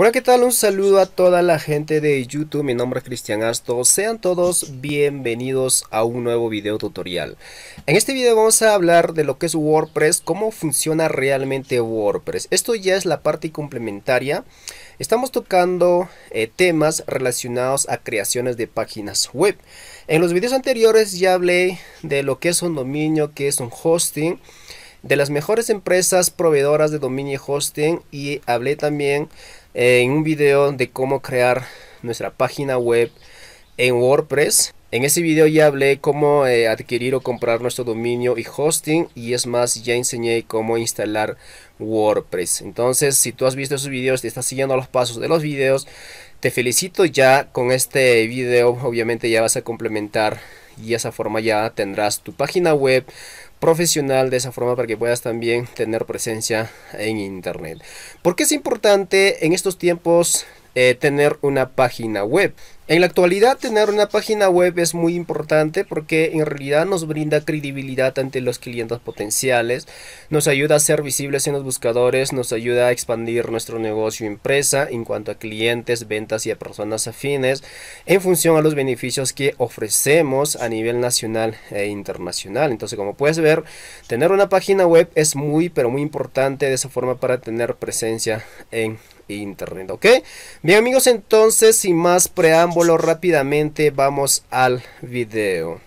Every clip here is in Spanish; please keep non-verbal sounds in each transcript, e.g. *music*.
Hola, ¿qué tal? Un saludo a toda la gente de YouTube. Mi nombre es Cristian Asto. Sean todos bienvenidos a un nuevo video tutorial. En este video vamos a hablar de lo que es WordPress, cómo funciona realmente WordPress. Esto ya es la parte complementaria. Estamos tocando eh, temas relacionados a creaciones de páginas web. En los videos anteriores ya hablé de lo que es un dominio, que es un hosting de las mejores empresas proveedoras de dominio y hosting y hablé también eh, en un video de cómo crear nuestra página web en WordPress. En ese video ya hablé cómo eh, adquirir o comprar nuestro dominio y hosting y es más ya enseñé cómo instalar WordPress. Entonces si tú has visto esos videos, te estás siguiendo los pasos de los videos, te felicito ya con este video. Obviamente ya vas a complementar y esa forma ya tendrás tu página web profesional de esa forma para que puedas también tener presencia en internet. porque es importante en estos tiempos eh, tener una página web. En la actualidad tener una página web es muy importante porque en realidad nos brinda credibilidad ante los clientes potenciales, nos ayuda a ser visibles en los buscadores, nos ayuda a expandir nuestro negocio empresa en cuanto a clientes, ventas y a personas afines en función a los beneficios que ofrecemos a nivel nacional e internacional. Entonces como puedes ver, tener una página web es muy pero muy importante de esa forma para tener presencia en internet, ¿ok? Bien amigos, entonces sin más preámbulo rápidamente vamos al video.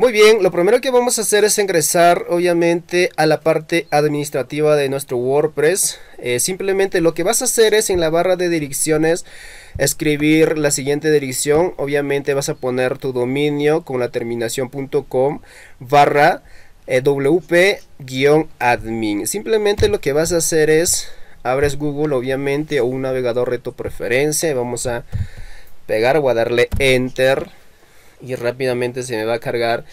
Muy bien, lo primero que vamos a hacer es ingresar obviamente a la parte administrativa de nuestro WordPress. Eh, simplemente lo que vas a hacer es en la barra de direcciones escribir la siguiente dirección. Obviamente vas a poner tu dominio con la terminación .com barra eh, wp-admin. Simplemente lo que vas a hacer es abres Google obviamente o un navegador de tu preferencia y vamos a pegar o a darle enter y rápidamente se me va a cargar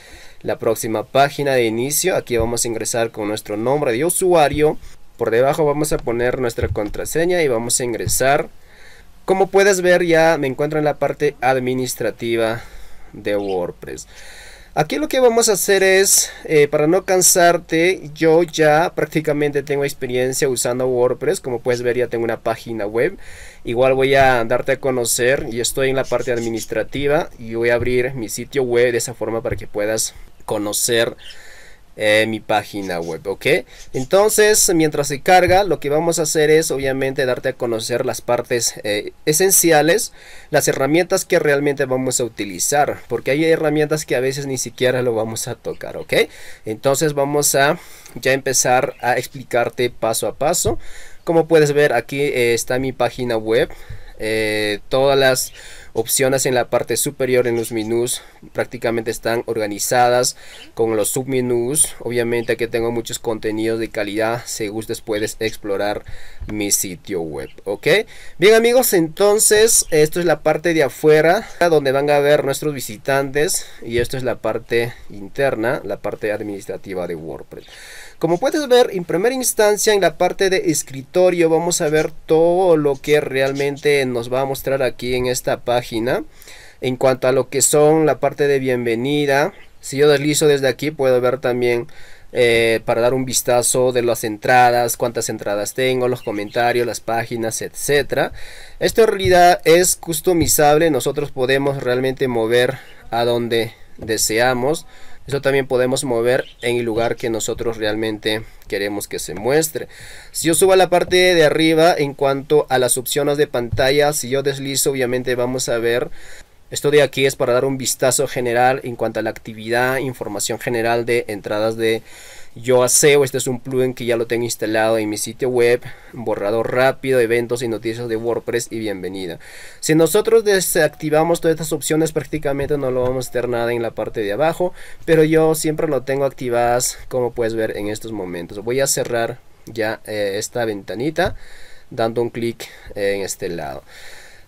la próxima página de inicio. Aquí vamos a ingresar con nuestro nombre de usuario. Por debajo vamos a poner nuestra contraseña y vamos a ingresar. Como puedes ver ya me encuentro en la parte administrativa de WordPress. Aquí lo que vamos a hacer es, eh, para no cansarte, yo ya prácticamente tengo experiencia usando WordPress. Como puedes ver ya tengo una página web. Igual voy a darte a conocer y estoy en la parte administrativa y voy a abrir mi sitio web de esa forma para que puedas conocer eh, mi página web, ¿ok? Entonces, mientras se carga, lo que vamos a hacer es obviamente darte a conocer las partes eh, esenciales, las herramientas que realmente vamos a utilizar, porque hay herramientas que a veces ni siquiera lo vamos a tocar, ¿ok? Entonces vamos a ya empezar a explicarte paso a paso como puedes ver aquí eh, está mi página web. Eh, todas las opciones en la parte superior en los menús prácticamente están organizadas con los submenús. Obviamente aquí tengo muchos contenidos de calidad. Si gustes puedes explorar mi sitio web. Ok. Bien amigos, entonces esto es la parte de afuera donde van a ver nuestros visitantes. Y esto es la parte interna, la parte administrativa de WordPress. Como puedes ver, en primera instancia, en la parte de escritorio, vamos a ver todo lo que realmente nos va a mostrar aquí en esta página. En cuanto a lo que son la parte de bienvenida, si yo deslizo desde aquí, puedo ver también eh, para dar un vistazo de las entradas, cuántas entradas tengo, los comentarios, las páginas, etcétera. Esto en realidad es customizable, nosotros podemos realmente mover a donde deseamos. Eso también podemos mover en el lugar que nosotros realmente queremos que se muestre. Si yo subo a la parte de arriba en cuanto a las opciones de pantalla, si yo deslizo obviamente vamos a ver esto de aquí es para dar un vistazo general en cuanto a la actividad, información general de entradas de yo aseo, este es un plugin que ya lo tengo instalado en mi sitio web, borrador rápido, eventos y noticias de WordPress y bienvenida. Si nosotros desactivamos todas estas opciones prácticamente no lo vamos a tener nada en la parte de abajo, pero yo siempre lo tengo activadas como puedes ver en estos momentos. Voy a cerrar ya eh, esta ventanita dando un clic eh, en este lado.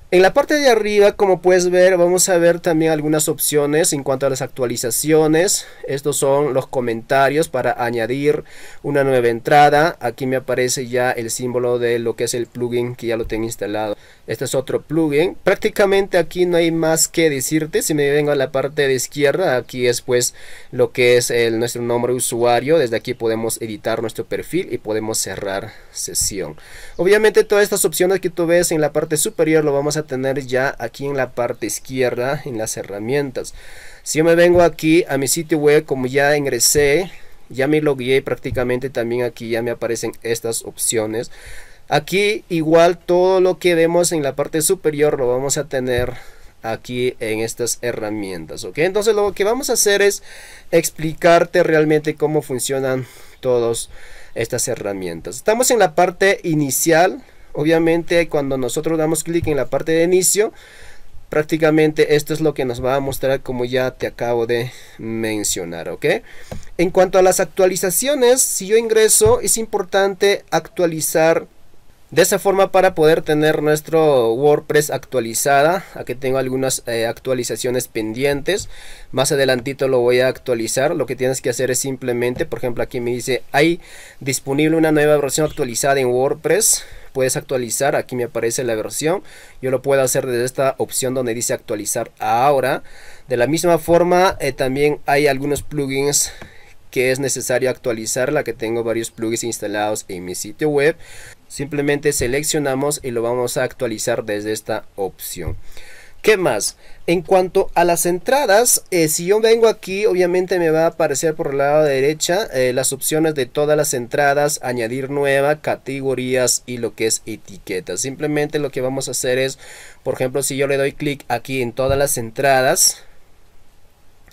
En la parte de arriba, como puedes ver, vamos a ver también algunas opciones en cuanto a las actualizaciones. Estos son los comentarios para añadir una nueva entrada. Aquí me aparece ya el símbolo de lo que es el plugin que ya lo tengo instalado. Este es otro plugin. Prácticamente aquí no hay más que decirte. Si me vengo a la parte de izquierda, aquí es pues lo que es el, nuestro nombre de usuario. Desde aquí podemos editar nuestro perfil y podemos cerrar sesión. Obviamente todas estas opciones que tú ves en la parte superior lo vamos a tener ya aquí en la parte izquierda, en las herramientas. Si yo me vengo aquí a mi sitio web, como ya ingresé, ya me logué prácticamente también aquí ya me aparecen estas opciones Aquí igual todo lo que vemos en la parte superior lo vamos a tener aquí en estas herramientas. ¿ok? Entonces lo que vamos a hacer es explicarte realmente cómo funcionan todas estas herramientas. Estamos en la parte inicial. Obviamente cuando nosotros damos clic en la parte de inicio, prácticamente esto es lo que nos va a mostrar como ya te acabo de mencionar. ¿ok? En cuanto a las actualizaciones, si yo ingreso es importante actualizar de esa forma para poder tener nuestro WordPress actualizada, aquí tengo algunas eh, actualizaciones pendientes, más adelantito lo voy a actualizar, lo que tienes que hacer es simplemente, por ejemplo aquí me dice, hay disponible una nueva versión actualizada en WordPress, puedes actualizar, aquí me aparece la versión, yo lo puedo hacer desde esta opción donde dice actualizar ahora, de la misma forma eh, también hay algunos plugins que es necesario actualizar, la que tengo varios plugins instalados en mi sitio web Simplemente seleccionamos y lo vamos a actualizar desde esta opción. ¿Qué más? En cuanto a las entradas, eh, si yo vengo aquí, obviamente me va a aparecer por el lado derecha eh, las opciones de todas las entradas, añadir nueva, categorías y lo que es etiqueta. Simplemente lo que vamos a hacer es, por ejemplo, si yo le doy clic aquí en todas las entradas,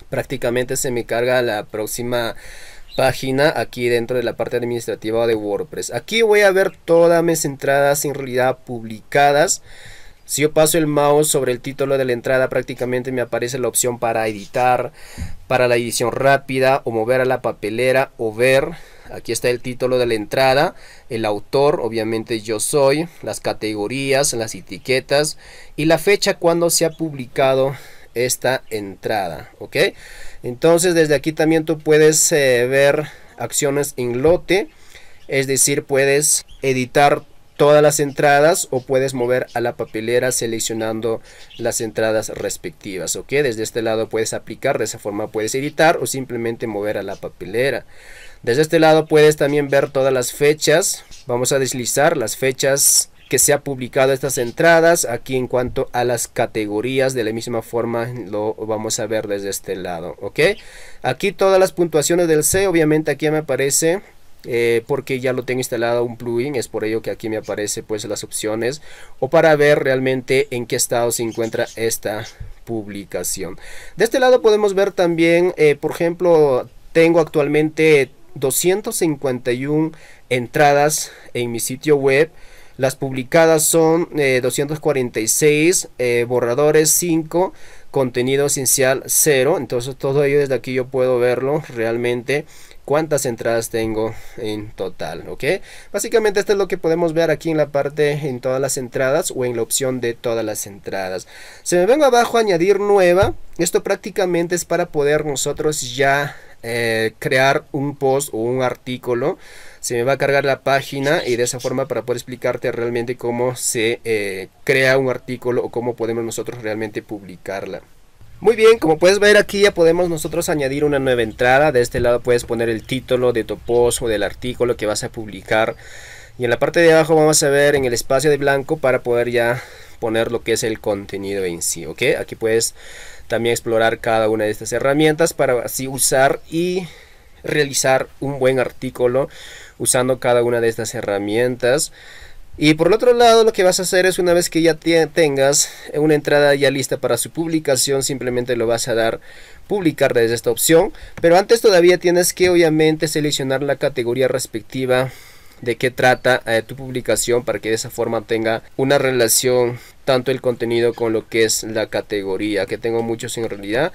prácticamente se me carga la próxima página aquí dentro de la parte administrativa de WordPress. Aquí voy a ver todas mis entradas en realidad publicadas. Si yo paso el mouse sobre el título de la entrada prácticamente me aparece la opción para editar, para la edición rápida o mover a la papelera o ver. Aquí está el título de la entrada, el autor, obviamente yo soy, las categorías, las etiquetas y la fecha cuando se ha publicado esta entrada, ¿ok? Entonces desde aquí también tú puedes eh, ver acciones en lote, es decir, puedes editar todas las entradas o puedes mover a la papelera seleccionando las entradas respectivas, ¿ok? Desde este lado puedes aplicar, de esa forma puedes editar o simplemente mover a la papelera. Desde este lado puedes también ver todas las fechas, vamos a deslizar las fechas que se ha publicado estas entradas. Aquí en cuanto a las categorías, de la misma forma lo vamos a ver desde este lado, ¿ok? Aquí todas las puntuaciones del C, obviamente aquí me aparece... Eh, porque ya lo tengo instalado un plugin es por ello que aquí me aparece pues las opciones o para ver realmente en qué estado se encuentra esta publicación de este lado podemos ver también eh, por ejemplo tengo actualmente 251 entradas en mi sitio web las publicadas son 246, eh, eh, borradores 5, contenido esencial 0. Entonces todo ello desde aquí yo puedo verlo realmente cuántas entradas tengo en total, Básicamente esto es lo que podemos ver aquí en la parte en todas las entradas o en la opción de todas las entradas. Se me vengo abajo añadir nueva. Esto prácticamente es para poder nosotros ya eh, crear un post o un artículo se me va a cargar la página y de esa forma para poder explicarte realmente cómo se eh, crea un artículo o cómo podemos nosotros realmente publicarla. Muy bien, como puedes ver aquí ya podemos nosotros añadir una nueva entrada. De este lado puedes poner el título de tu post o del artículo que vas a publicar. Y en la parte de abajo vamos a ver en el espacio de blanco para poder ya poner lo que es el contenido en sí. Aquí puedes también explorar cada una de estas herramientas para así usar y realizar un buen artículo usando cada una de estas herramientas. Y por el otro lado, lo que vas a hacer es una vez que ya tengas una entrada ya lista para su publicación, simplemente lo vas a dar publicar desde esta opción. Pero antes todavía tienes que obviamente seleccionar la categoría respectiva de qué trata eh, tu publicación para que de esa forma tenga una relación tanto el contenido con lo que es la categoría, que tengo muchos en realidad.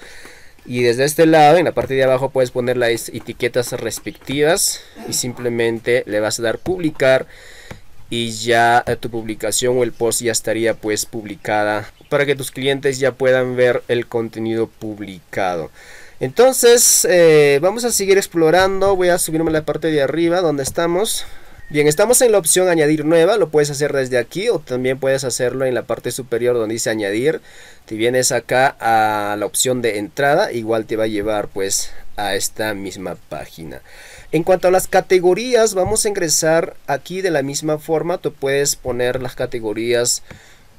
Y desde este lado, en la parte de abajo, puedes poner las etiquetas respectivas y simplemente le vas a dar publicar y ya eh, tu publicación o el post ya estaría pues publicada para que tus clientes ya puedan ver el contenido publicado. Entonces, eh, vamos a seguir explorando. Voy a subirme a la parte de arriba donde estamos. Bien, estamos en la opción añadir nueva, lo puedes hacer desde aquí o también puedes hacerlo en la parte superior donde dice añadir. Te vienes acá a la opción de entrada, igual te va a llevar pues a esta misma página. En cuanto a las categorías, vamos a ingresar aquí de la misma forma. Tú puedes poner las categorías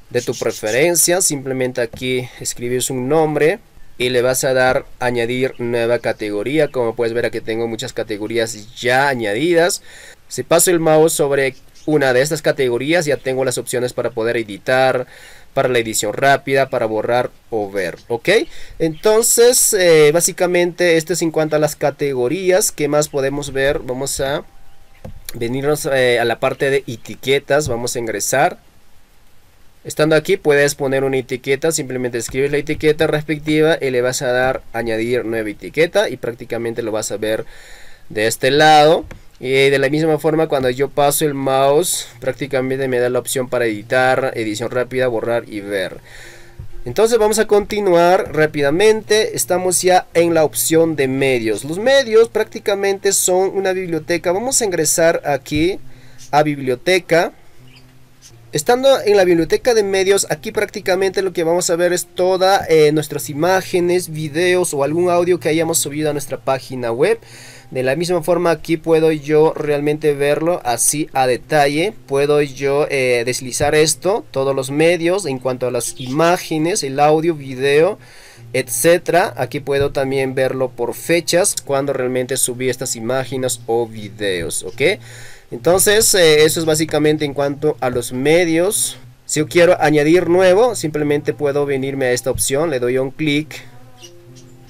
de tu preferencia. Simplemente aquí escribes un nombre y le vas a dar añadir nueva categoría como puedes ver aquí tengo muchas categorías ya añadidas si paso el mouse sobre una de estas categorías, ya tengo las opciones para poder editar, para la edición rápida, para borrar o ver, ¿ok? Entonces, eh, básicamente, esto es en cuanto a las categorías. ¿Qué más podemos ver? Vamos a venirnos eh, a la parte de etiquetas, vamos a ingresar. Estando aquí puedes poner una etiqueta, simplemente escribes la etiqueta respectiva y le vas a dar añadir nueva etiqueta y prácticamente lo vas a ver de este lado y eh, de la misma forma, cuando yo paso el mouse, prácticamente me da la opción para editar, edición rápida, borrar y ver. Entonces vamos a continuar rápidamente, estamos ya en la opción de medios. Los medios prácticamente son una biblioteca, vamos a ingresar aquí a biblioteca. Estando en la biblioteca de medios, aquí prácticamente lo que vamos a ver es todas eh, nuestras imágenes, videos o algún audio que hayamos subido a nuestra página web. De la misma forma aquí puedo yo realmente verlo así a detalle. Puedo yo eh, deslizar esto, todos los medios en cuanto a las imágenes, el audio, video, etcétera. Aquí puedo también verlo por fechas, cuando realmente subí estas imágenes o videos, ¿ok? Entonces, eh, eso es básicamente en cuanto a los medios. Si yo quiero añadir nuevo, simplemente puedo venirme a esta opción, le doy un clic.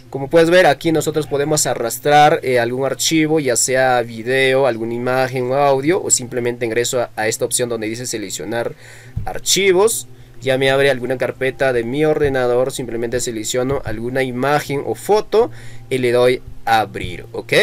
Como puedes ver, aquí nosotros podemos arrastrar eh, algún archivo, ya sea video, alguna imagen o audio, o simplemente ingreso a, esta opción donde dice seleccionar archivos ya me abre alguna carpeta de mi ordenador, simplemente selecciono alguna imagen o foto y le doy abrir, ¿ok?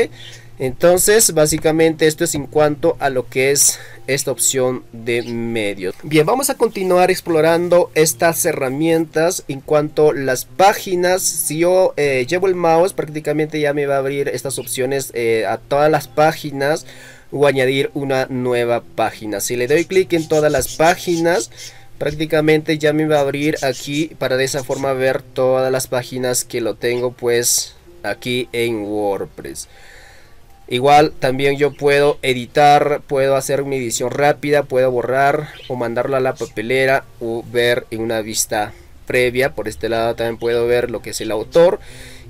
Entonces, básicamente esto es en cuanto a lo que es esta opción de medios. Bien, vamos a continuar explorando estas herramientas en cuanto a las páginas. Si yo eh, llevo el mouse, prácticamente ya me va a abrir estas opciones eh, a todas las páginas o añadir una nueva página. Si le doy clic en todas las páginas, prácticamente ya me va a abrir aquí para de esa forma ver todas las páginas que lo tengo pues aquí en WordPress. Igual también yo puedo editar, puedo hacer una edición rápida, puedo borrar o mandarla a la papelera o ver en una vista previa. Por este lado también puedo ver lo que es el autor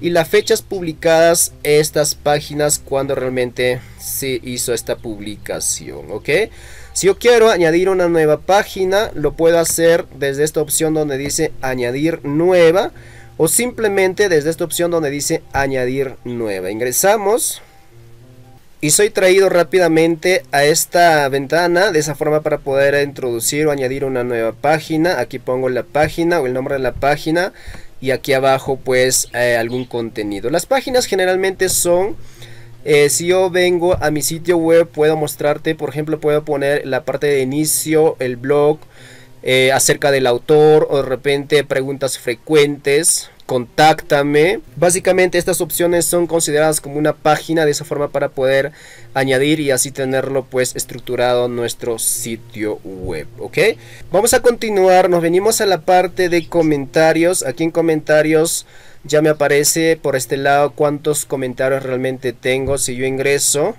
y las fechas publicadas estas páginas cuando realmente se hizo esta publicación. ¿ok? Si yo quiero añadir una nueva página, lo puedo hacer desde esta opción donde dice añadir nueva o simplemente desde esta opción donde dice añadir nueva. Ingresamos y soy traído rápidamente a esta ventana de esa forma para poder introducir o añadir una nueva página aquí pongo la página o el nombre de la página y aquí abajo pues eh, algún contenido las páginas generalmente son eh, si yo vengo a mi sitio web puedo mostrarte por ejemplo puedo poner la parte de inicio el blog eh, acerca del autor o de repente preguntas frecuentes contáctame. Básicamente estas opciones son consideradas como una página de esa forma para poder añadir y así tenerlo pues estructurado nuestro sitio web, ¿ok? Vamos a continuar, nos venimos a la parte de comentarios. Aquí en comentarios ya me aparece por este lado cuántos comentarios realmente tengo. Si yo ingreso,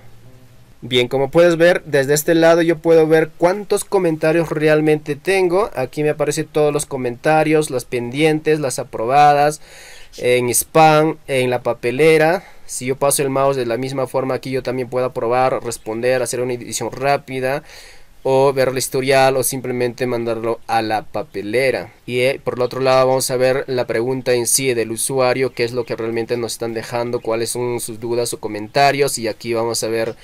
Bien, como puedes ver, desde este lado yo puedo ver cuántos comentarios realmente tengo. Aquí me aparecen todos los comentarios, las pendientes, las aprobadas, en spam, en la papelera. Si yo paso el mouse de la misma forma aquí yo también puedo aprobar, responder, hacer una edición rápida o ver el historial o simplemente mandarlo a la papelera. Y eh, por el otro lado vamos a ver la pregunta en sí del usuario, qué es lo que realmente nos están dejando, cuáles son sus dudas o comentarios y aquí vamos a ver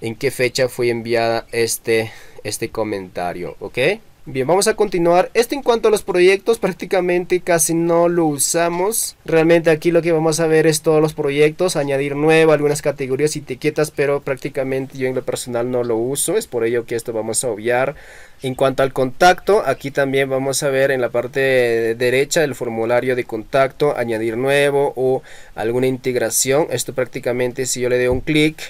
en qué fecha fue enviada este, este comentario, ¿ok? Bien, vamos a continuar. esto en cuanto a los proyectos, prácticamente casi no lo usamos. Realmente aquí lo que vamos a ver es todos los proyectos, añadir nuevo, algunas categorías, etiquetas, pero prácticamente yo en lo personal no lo uso. Es por ello que esto vamos a obviar. En cuanto al contacto, aquí también vamos a ver en la parte derecha el formulario de contacto, añadir nuevo o alguna integración. Esto prácticamente si yo le doy un clic,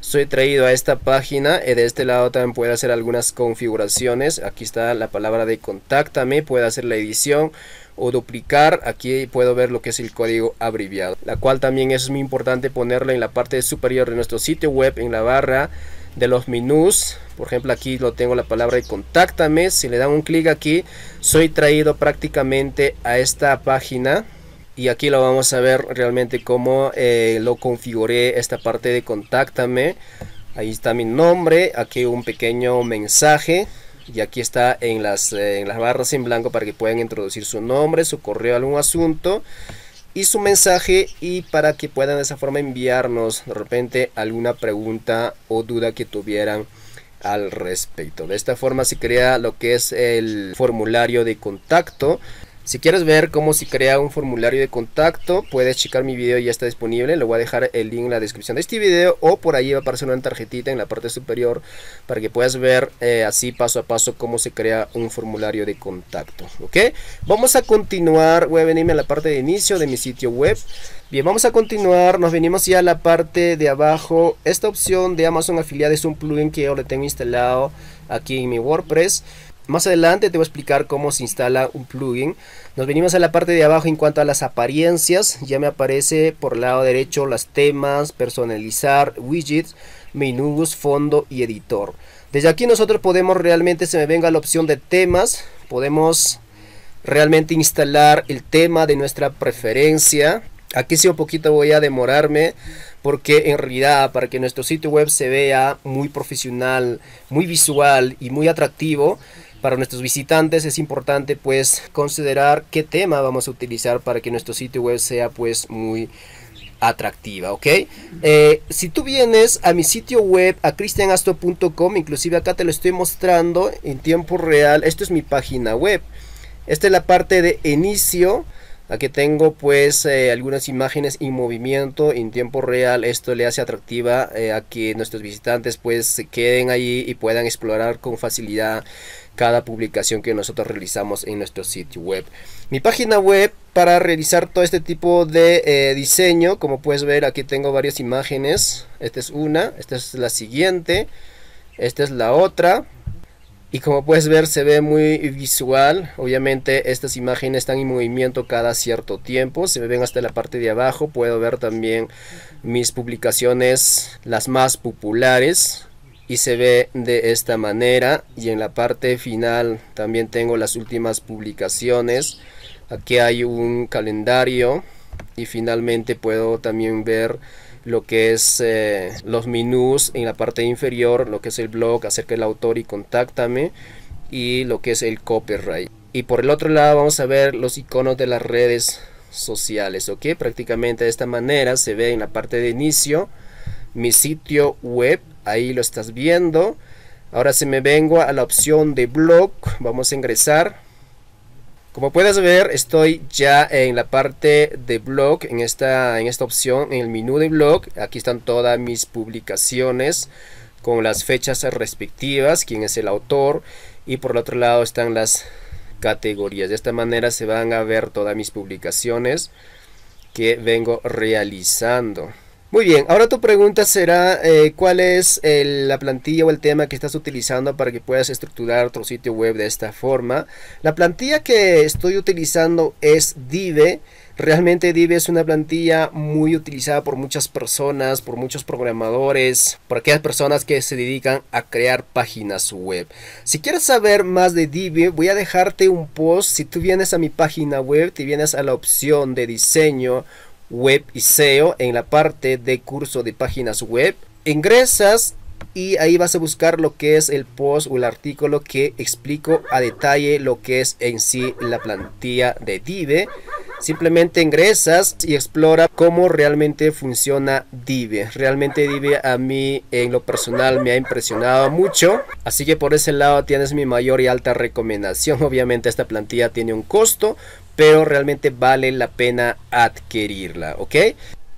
soy traído a esta página y eh, de este lado también puedo hacer algunas configuraciones aquí está la palabra de contáctame puedo hacer la edición o duplicar aquí puedo ver lo que es el código abreviado la cual también es muy importante ponerla en la parte superior de nuestro sitio web en la barra de los menús por ejemplo aquí lo tengo la palabra de contáctame si le dan un clic aquí soy traído prácticamente a esta página y aquí lo vamos a ver realmente cómo eh, lo configuré esta parte de contáctame ahí está mi nombre aquí un pequeño mensaje y aquí está en las, eh, en las barras en blanco para que puedan introducir su nombre su correo algún asunto y su mensaje y para que puedan de esa forma enviarnos de repente alguna pregunta o duda que tuvieran al respecto de esta forma se crea lo que es el formulario de contacto si quieres ver cómo se crea un formulario de contacto, puedes checar mi video, ya está disponible. Le voy a dejar el link en la descripción de este video o por ahí va a aparecer una tarjetita en la parte superior para que puedas ver eh, así paso a paso cómo se crea un formulario de contacto. Vamos a continuar. Voy a venirme a la parte de inicio de mi sitio web. Bien, vamos a continuar. Nos venimos ya a la parte de abajo. Esta opción de Amazon Affiliate es un plugin que yo le tengo instalado aquí en mi WordPress. Más adelante te voy a explicar cómo se instala un plugin. Nos venimos a la parte de abajo en cuanto a las apariencias. Ya me aparece por el lado derecho las temas, personalizar, widgets, menús, fondo y editor. Desde aquí nosotros podemos realmente, se me venga la opción de temas, podemos realmente instalar el tema de nuestra preferencia. Aquí sí un poquito voy a demorarme porque en realidad para que nuestro sitio web se vea muy profesional, muy visual y muy atractivo, para nuestros visitantes es importante pues considerar qué tema vamos a utilizar para que nuestro sitio web sea pues muy atractiva, ¿ok? Eh, si tú vienes a mi sitio web, a cristianasto.com, inclusive acá te lo estoy mostrando en tiempo real, esto es mi página web, esta es la parte de inicio, que tengo pues eh, algunas imágenes en movimiento en tiempo real, esto le hace atractiva eh, a que nuestros visitantes pues se queden ahí y puedan explorar con facilidad cada publicación que nosotros realizamos en nuestro sitio web. Mi página web para realizar todo este tipo de eh, diseño, como puedes ver aquí tengo varias imágenes, esta es una, esta es la siguiente, esta es la otra. Y como puedes ver se ve muy visual, obviamente estas imágenes están en movimiento cada cierto tiempo, se me ven hasta la parte de abajo, puedo ver también mis publicaciones, las más populares, y se ve de esta manera y en la parte final también tengo las últimas publicaciones aquí hay un calendario y finalmente puedo también ver lo que es eh, los menús en la parte inferior lo que es el blog acerca del autor y contáctame y lo que es el copyright y por el otro lado vamos a ver los iconos de las redes sociales ok prácticamente de esta manera se ve en la parte de inicio mi sitio web ahí lo estás viendo. Ahora se me vengo a la opción de blog, vamos a ingresar. Como puedes ver, estoy ya en la parte de blog, en esta, en esta opción, en el menú de blog. Aquí están todas mis publicaciones con las fechas respectivas, quién es el autor y por el otro lado están las categorías. De esta manera se van a ver todas mis publicaciones que vengo realizando. Muy bien, ahora tu pregunta será eh, cuál es la plantilla o el tema que estás utilizando para que puedas estructurar otro sitio web de esta forma. La plantilla que estoy utilizando es Dive. Realmente Dive es una plantilla muy utilizada por muchas personas, por muchos programadores, por aquellas personas que se dedican a crear páginas web. Si quieres saber más de Dive, voy a dejarte un post. Si tú vienes a mi página web, te vienes a la opción de diseño web y SEO en la parte de curso de páginas web. Ingresas y ahí vas a buscar lo que es el post o el artículo que explico a detalle lo que es en sí la plantilla de Dive. Simplemente ingresas y explora cómo realmente funciona Dive. Realmente Dive a mí en lo personal me ha impresionado mucho. Así que por ese lado tienes mi mayor y alta recomendación. *laughs* Obviamente esta plantilla tiene un costo, pero realmente vale la pena adquirirla, ¿ok?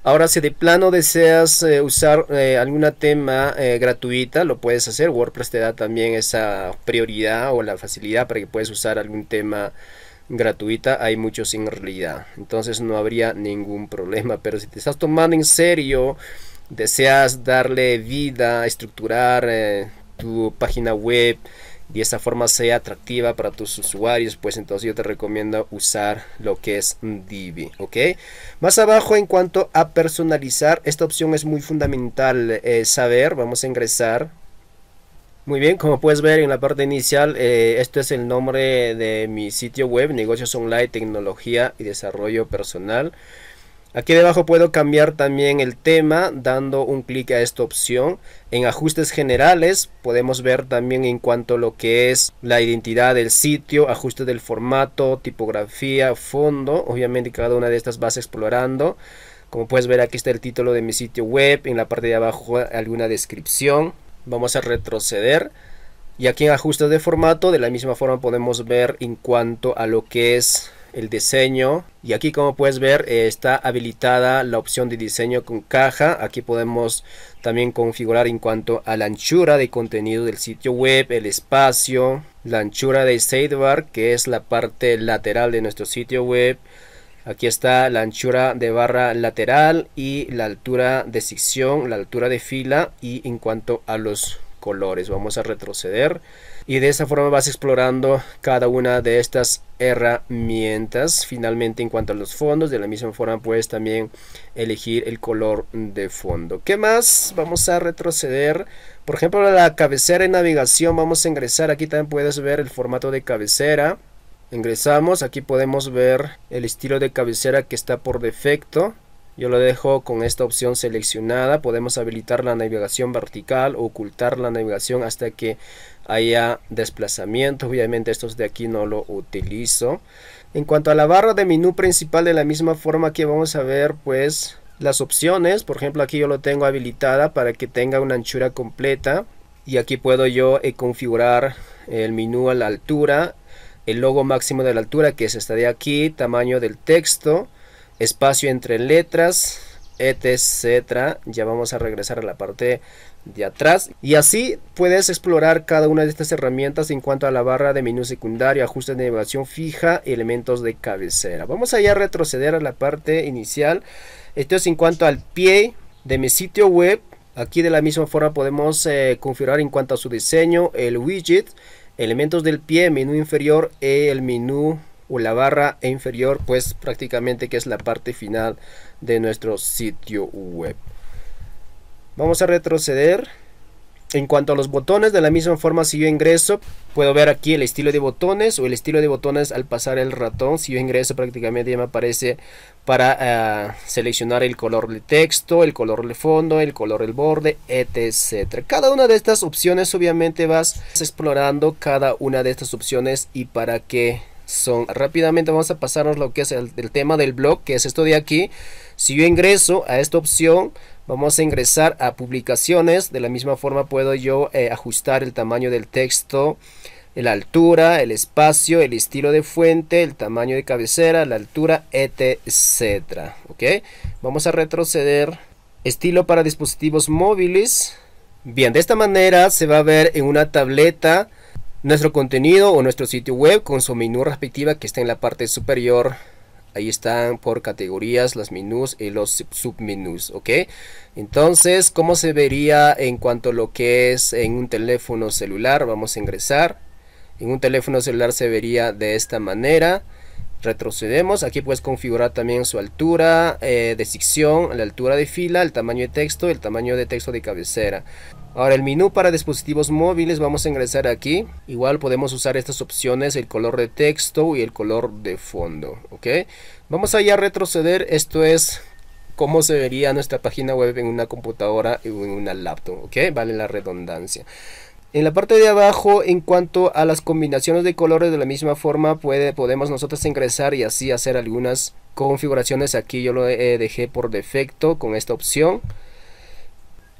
Ahora, si de plano deseas eh, usar eh, alguna tema eh, gratuita, lo puedes hacer. WordPress te da también esa prioridad o la facilidad para que puedas usar algún tema gratuita. Hay muchos en realidad. Entonces no habría ningún problema. *laughs* Pero si te estás tomando en serio, deseas darle vida, estructurar tu página web, y esta forma sea atractiva para tus usuarios, pues entonces yo te recomiendo usar lo que es Divi, ¿ok? Más abajo en cuanto a personalizar, esta opción es muy fundamental eh, saber, vamos a ingresar. Muy bien, como puedes ver en la parte inicial, eh, esto este es el nombre de mi sitio web, negocios online, tecnología y desarrollo personal. Aquí debajo puedo cambiar también el tema dando un clic a esta opción. En ajustes generales podemos ver también en cuanto a lo que es la identidad del sitio, ajustes del formato, tipografía, fondo. Obviamente cada una de estas vas explorando. Como puedes ver aquí está el título de mi sitio web, en la parte de abajo alguna descripción. Vamos a retroceder. Y aquí en ajustes de formato de la misma forma podemos ver en cuanto a lo que es el diseño y aquí como puedes ver eh, está habilitada la opción de diseño con caja aquí podemos también configurar en cuanto a la anchura de contenido del sitio web el espacio la anchura de sidebar que es la parte lateral de nuestro sitio web Aquí está la anchura de barra lateral y la altura de sección, la altura de fila y en cuanto a los colores. Vamos a retroceder y de esa forma vas explorando cada una de estas herramientas. Finalmente, en cuanto a los fondos, de la misma forma puedes también elegir el color de fondo. ¿Qué más? Vamos a retroceder. Por ejemplo, la cabecera y navegación, vamos a ingresar. Aquí también puedes ver el formato de cabecera. Ingresamos, aquí podemos ver el estilo de cabecera que está por defecto. Yo lo dejo con esta opción seleccionada. Podemos habilitar la navegación vertical o ocultar la navegación hasta que haya desplazamiento. Obviamente estos de aquí no lo utilizo. En cuanto a la barra de menú principal, de la misma forma que vamos a ver pues las opciones. Por ejemplo, aquí yo lo tengo habilitada para que tenga una anchura completa. Y aquí puedo yo eh, configurar el menú a la altura, el logo máximo de la altura que es esta de aquí, tamaño del texto, espacio entre letras, etcétera. Ya vamos a regresar a la parte de atrás y así puedes explorar cada una de estas herramientas en cuanto a la barra de menú secundario, ajustes de navegación fija, elementos de cabecera. Vamos allá a retroceder a la parte inicial. Esto es en cuanto al pie de mi sitio web. Aquí de la misma forma podemos eh, configurar en cuanto a su diseño, el widget, elementos del pie, menú inferior y e, el menú o la barra inferior, pues prácticamente que es la parte final de nuestro sitio web. Vamos a retroceder. En cuanto a los botones, de la misma forma si yo ingreso, puedo ver aquí el estilo de botones o el estilo de botones al pasar el ratón. Si yo ingreso prácticamente ya me aparece para eh, seleccionar el color de texto, el color de fondo, el color del borde, etc. Cada una de estas opciones obviamente vas explorando cada una de estas opciones y para qué son. Rápidamente vamos a pasarnos lo que es el, tema del blog, que es esto de aquí. Si yo ingreso a esta opción, vamos a ingresar a publicaciones. De la misma forma puedo yo eh, ajustar el tamaño del texto la altura, el espacio, el estilo de fuente, el tamaño de cabecera, la altura, etc. ¿Ok? Vamos a retroceder. Estilo para dispositivos móviles. Bien, de esta manera se va a ver en una tableta nuestro contenido o nuestro sitio web con su menú respectiva que está en la parte superior. Ahí están por categorías los menús y los submenús, ¿ok? Entonces, ¿cómo se vería en cuanto a lo que es en un teléfono celular? Vamos a ingresar. En un teléfono celular se vería de esta manera. Retrocedemos, aquí puedes configurar también su altura eh, de sección, la altura de fila, el tamaño de texto, el tamaño de texto de cabecera. Ahora el menú para dispositivos móviles vamos a ingresar aquí. Igual podemos usar estas opciones, el color de texto y el color de fondo. ¿ok? Vamos allá a retroceder. Esto es cómo se vería nuestra página web en una computadora o en una laptop. ¿ok? Vale la redundancia. En la parte de abajo, en cuanto a las combinaciones de colores, de la misma forma puede, podemos nosotros ingresar y así hacer algunas configuraciones. Aquí yo lo eh, dejé por defecto con esta opción.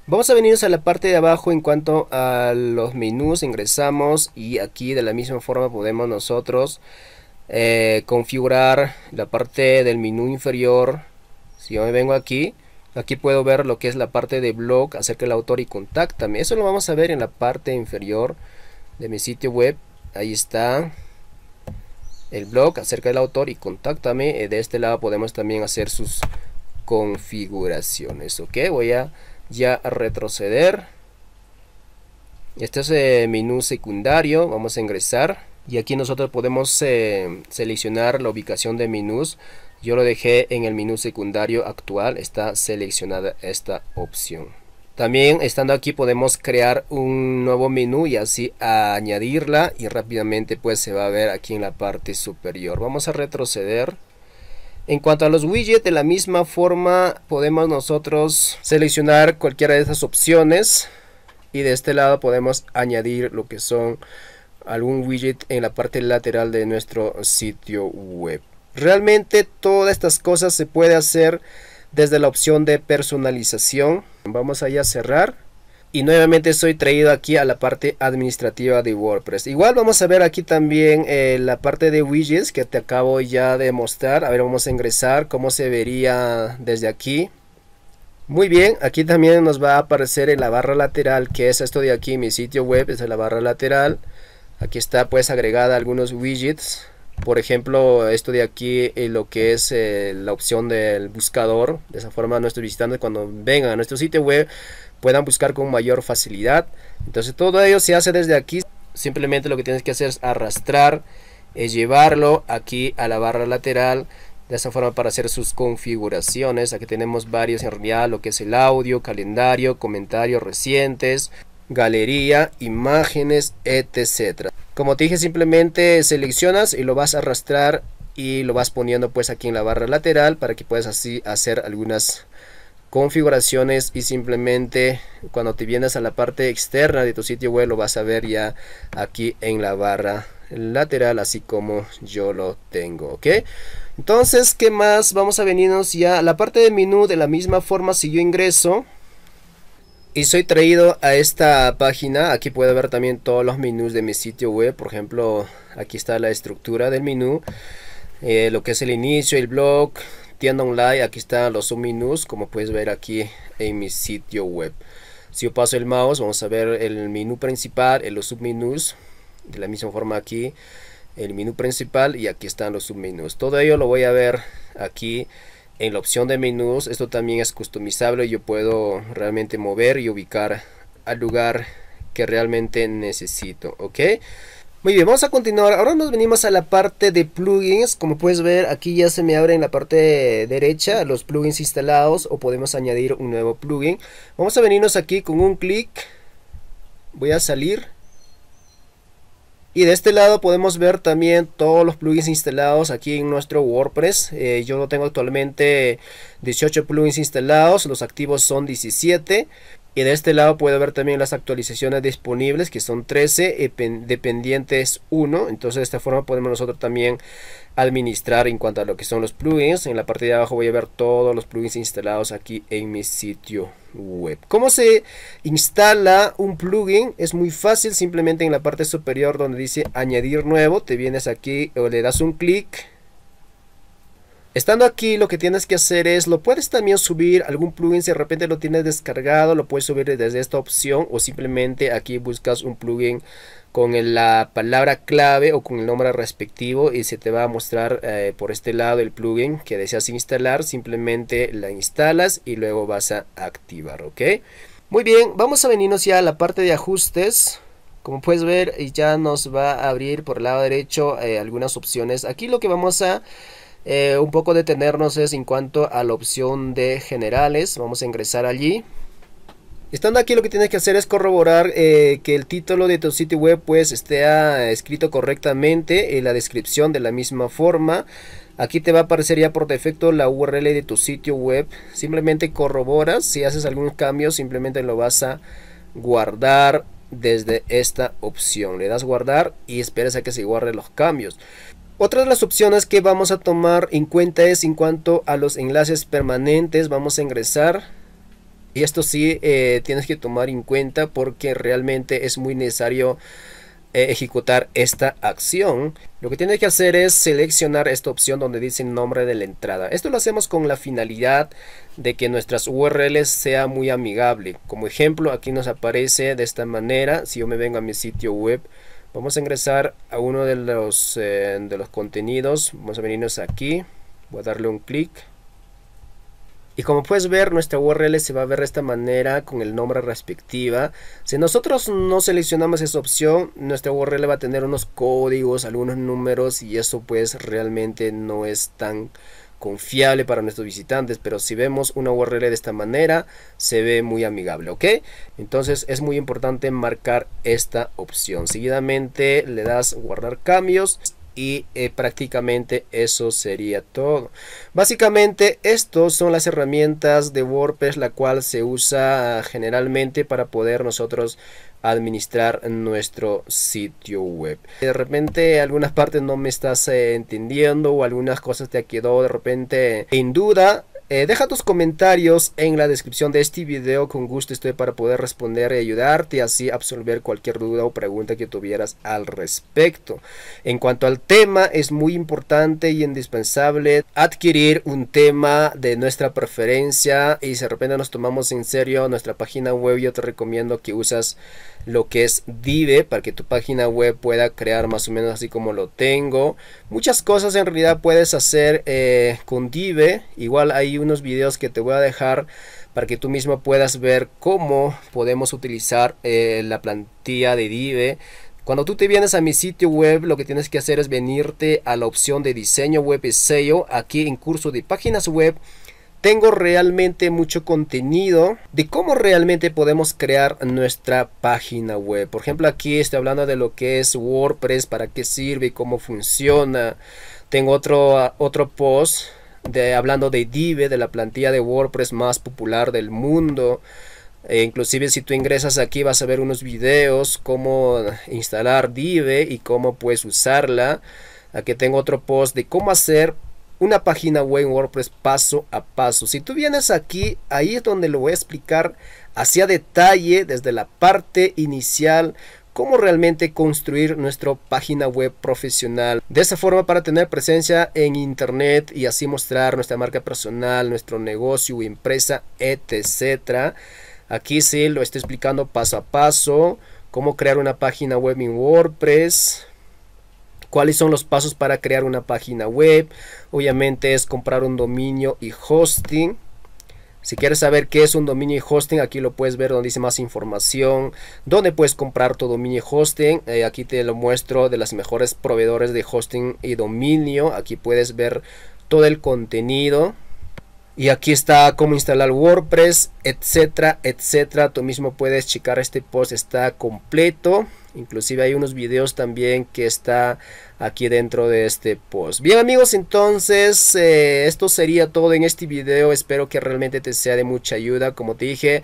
Vamos a venir a la parte de abajo en cuanto a los menús, ingresamos y aquí de la misma forma podemos nosotros eh, configurar la parte del menú inferior. Si yo me vengo aquí, aquí puedo ver lo que es la parte de blog, acerca del autor y contáctame. Eso lo vamos a ver en la parte inferior de mi sitio web. Ahí está el blog acerca del autor y contáctame. Eh, de este lado podemos también hacer sus configuraciones. Ok, voy a ya retroceder. Este es el eh, menú secundario, vamos a ingresar y aquí nosotros podemos eh, seleccionar la ubicación de menús. Yo lo dejé en el menú secundario actual, está seleccionada esta opción. También estando aquí podemos crear un nuevo menú y así añadirla y rápidamente pues se va a ver aquí en la parte superior. Vamos a retroceder en cuanto a los widgets, de la misma forma podemos nosotros seleccionar cualquiera de esas opciones y de este lado podemos añadir lo que son algún widget en la parte lateral de nuestro sitio web. Realmente todas estas cosas se puede hacer desde la opción de personalización. Vamos allá a cerrar y nuevamente soy traído aquí a la parte administrativa de WordPress. Igual vamos a ver aquí también eh, la parte de widgets que te acabo ya de mostrar. A ver, vamos a ingresar cómo se vería desde aquí. Muy bien, aquí también nos va a aparecer en la barra lateral, que es esto de aquí, mi sitio web, es la barra lateral. Aquí está pues agregada algunos widgets por ejemplo, esto de aquí, eh, lo que es eh, la opción del buscador. De esa forma, nuestros visitantes cuando vengan a nuestro sitio web puedan buscar con mayor facilidad. Entonces, todo ello se hace desde aquí. Simplemente lo que tienes que hacer es arrastrar, eh, llevarlo aquí a la barra lateral. De esa forma para hacer sus configuraciones. Aquí tenemos varios en realidad, lo que es el audio, calendario, comentarios recientes, galería, imágenes, etc. Como te dije, simplemente seleccionas y lo vas a arrastrar y lo vas poniendo pues aquí en la barra lateral para que puedas así hacer algunas configuraciones y simplemente cuando te vienes a la parte externa de tu sitio web lo vas a ver ya aquí en la barra lateral así como yo lo tengo ok entonces qué más vamos a venirnos ya a la parte de menú de la misma forma si yo ingreso y soy traído a esta página, aquí puede ver también todos los menús de mi sitio web, por ejemplo, aquí está la estructura del menú, eh, lo que es el inicio, el blog, tienda online, aquí están los submenús, como puedes ver aquí en mi sitio web. Si yo paso el mouse, vamos a ver el menú principal, eh, los submenús, de la misma forma aquí, el menú principal y aquí están los submenús. Todo ello lo voy a ver aquí en la opción de menús, esto también es customizable. Yo puedo realmente mover y ubicar al lugar que realmente necesito. Ok. Muy bien, vamos a continuar. Ahora nos venimos a la parte de plugins. Como puedes ver, aquí ya se me abre en la parte derecha los plugins instalados o podemos añadir un nuevo plugin. Vamos a venirnos aquí con un clic. Voy a salir y de este lado podemos ver también todos los plugins instalados aquí en nuestro WordPress. Eh, yo tengo actualmente 18 plugins instalados, los activos son 17. Y de este lado puedo ver también las actualizaciones disponibles, que son 13, eh, dependientes 1. Entonces de esta forma podemos nosotros también administrar en cuanto a lo que son los plugins. En la parte de abajo voy a ver todos los plugins instalados aquí en mi sitio web. ¿Cómo se instala un plugin? Es muy fácil, simplemente en la parte superior donde dice añadir nuevo, te vienes aquí o le das un clic Estando aquí lo que tienes que hacer es, lo puedes también subir algún plugin si de repente lo tienes descargado, lo puedes subir desde esta opción o simplemente aquí buscas un plugin con la palabra clave o con el nombre respectivo y se te va a mostrar eh, por este lado el plugin que deseas instalar, simplemente la instalas y luego vas a activar, ¿ok? Muy bien, vamos a venirnos ya a la parte de ajustes. Como puedes ver ya nos va a abrir por el lado derecho eh, algunas opciones. Aquí lo que vamos a eh, un poco detenernos es en cuanto a la opción de generales. Vamos a ingresar allí. Estando aquí lo que tienes que hacer es corroborar eh, que el título de tu sitio web pues esté ah, escrito correctamente en la descripción de la misma forma. Aquí te va a aparecer ya por defecto la URL de tu sitio web. Simplemente corroboras, si haces algún cambio simplemente lo vas a guardar desde esta opción. Le das guardar y esperas a que se guarden los cambios. Otra de las opciones que vamos a tomar en cuenta es en cuanto a los enlaces permanentes, vamos a ingresar. Y esto sí eh, tienes que tomar en cuenta porque realmente es muy necesario eh, ejecutar esta acción. Lo que tienes que hacer es seleccionar esta opción donde dice nombre de la entrada. Esto lo hacemos con la finalidad de que nuestras URLs sea muy amigable. Como ejemplo aquí nos aparece de esta manera, si yo me vengo a mi sitio web Vamos a ingresar a uno de los, eh, de los contenidos. Vamos a venirnos aquí. Voy a darle un clic. Y como puedes ver, nuestra URL se va a ver de esta manera con el nombre respectiva. Si nosotros no seleccionamos esa opción, nuestra URL va a tener unos códigos, algunos números y eso pues realmente no es tan confiable para nuestros visitantes, pero si vemos una URL de esta manera, se ve muy amigable, ¿ok? Entonces es muy importante marcar esta opción. Seguidamente le das guardar cambios y eh, prácticamente eso sería todo. Básicamente estas son las herramientas de WordPress la cual se usa generalmente para poder nosotros administrar nuestro sitio web. De repente algunas partes no me estás eh, entendiendo o algunas cosas te quedó de repente en duda, eh, deja tus comentarios en la descripción de este video, con gusto estoy para poder responder y ayudarte, así absorber cualquier duda o pregunta que tuvieras al respecto. En cuanto al tema, es muy importante y indispensable adquirir un tema de nuestra preferencia y si de repente nos tomamos en serio nuestra página web, yo te recomiendo que usas lo que es Dive para que tu página web pueda crear más o menos así como lo tengo. Muchas cosas en realidad puedes hacer eh, con Dive, igual hay unos videos que te voy a dejar para que tú mismo puedas ver cómo podemos utilizar eh, la plantilla de Dive cuando tú te vienes a mi sitio web, lo que tienes que hacer es venirte a la opción de diseño web y sello Aquí en curso de páginas web tengo realmente mucho contenido de cómo realmente podemos crear nuestra página web. Por ejemplo, aquí estoy hablando de lo que es WordPress, para qué sirve, cómo funciona. Tengo otro, ah, otro post hablando de Dive, de la plantilla de WordPress más popular del mundo. E inclusive si tú ingresas aquí vas a ver unos videos cómo instalar Dive y cómo puedes usarla. Aquí tengo otro post de cómo hacer una página web en WordPress paso a paso. Si tú vienes aquí, ahí es donde lo voy a explicar hacia detalle desde la parte inicial cómo realmente construir nuestra página web profesional. De esa forma para tener presencia en internet y así mostrar nuestra marca personal, nuestro negocio, empresa, etc. Aquí sí lo estoy explicando paso a paso, cómo crear una página web en WordPress cuáles son los pasos para crear una página web. Obviamente es comprar un dominio y hosting. Si quieres saber qué es un dominio y hosting, aquí lo puedes ver donde dice más información, dónde puedes comprar tu dominio y hosting. Eh, aquí te lo muestro de las mejores proveedores de hosting y dominio. Aquí puedes ver todo el contenido. Y aquí está cómo instalar WordPress, etcétera, etcétera. Tú mismo puedes checar este post, está completo. Inclusive hay unos videos también que está aquí dentro de este post. Bien amigos, entonces eh, esto sería todo en este video. Espero que realmente te sea de mucha ayuda. Como te dije,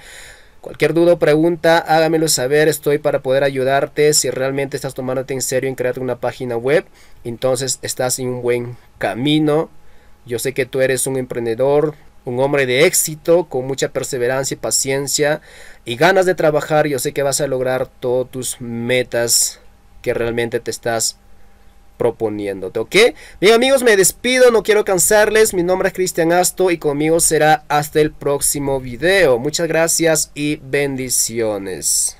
Cualquier duda o pregunta, hágamelo saber. Estoy para poder ayudarte. Si realmente estás tomándote en serio en crear una página web, entonces estás en un buen camino. Yo sé que tú eres un emprendedor, un hombre de éxito, con mucha perseverancia y paciencia y ganas de trabajar, yo sé que vas a lograr todas tus metas que realmente te estás proponiéndote, ¿ok? Bien amigos, me despido, no quiero cansarles, mi nombre es Cristian Asto y conmigo será hasta el próximo video. Muchas gracias y bendiciones.